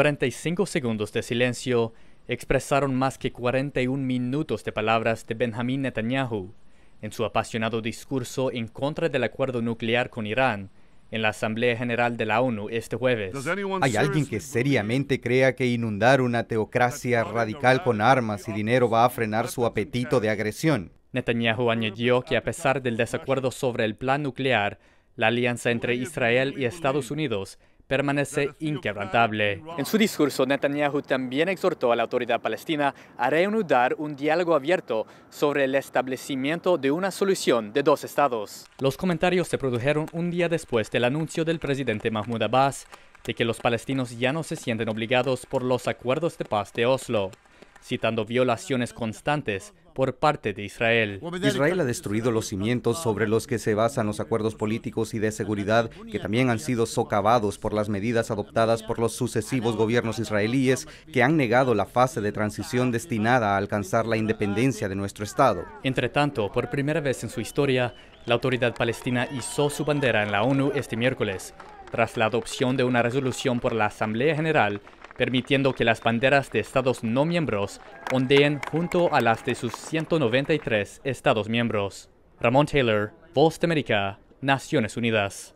45 segundos de silencio expresaron más que 41 minutos de palabras de Benjamín Netanyahu en su apasionado discurso en contra del acuerdo nuclear con Irán en la Asamblea General de la ONU este jueves. ¿Hay alguien que seriamente crea que inundar una teocracia radical con armas y dinero va a frenar su apetito de agresión? Netanyahu añadió que a pesar del desacuerdo sobre el plan nuclear, la alianza entre Israel y Estados Unidos permanece inquebrantable. En su discurso, Netanyahu también exhortó a la autoridad palestina a reanudar un diálogo abierto sobre el establecimiento de una solución de dos estados. Los comentarios se produjeron un día después del anuncio del presidente Mahmoud Abbas de que los palestinos ya no se sienten obligados por los acuerdos de paz de Oslo citando violaciones constantes por parte de Israel. Israel ha destruido los cimientos sobre los que se basan los acuerdos políticos y de seguridad que también han sido socavados por las medidas adoptadas por los sucesivos gobiernos israelíes que han negado la fase de transición destinada a alcanzar la independencia de nuestro Estado. Entre tanto, por primera vez en su historia, la autoridad palestina izó su bandera en la ONU este miércoles, tras la adopción de una resolución por la Asamblea General permitiendo que las banderas de estados no miembros ondeen junto a las de sus 193 estados miembros. Ramón Taylor, Voz de América, Naciones Unidas.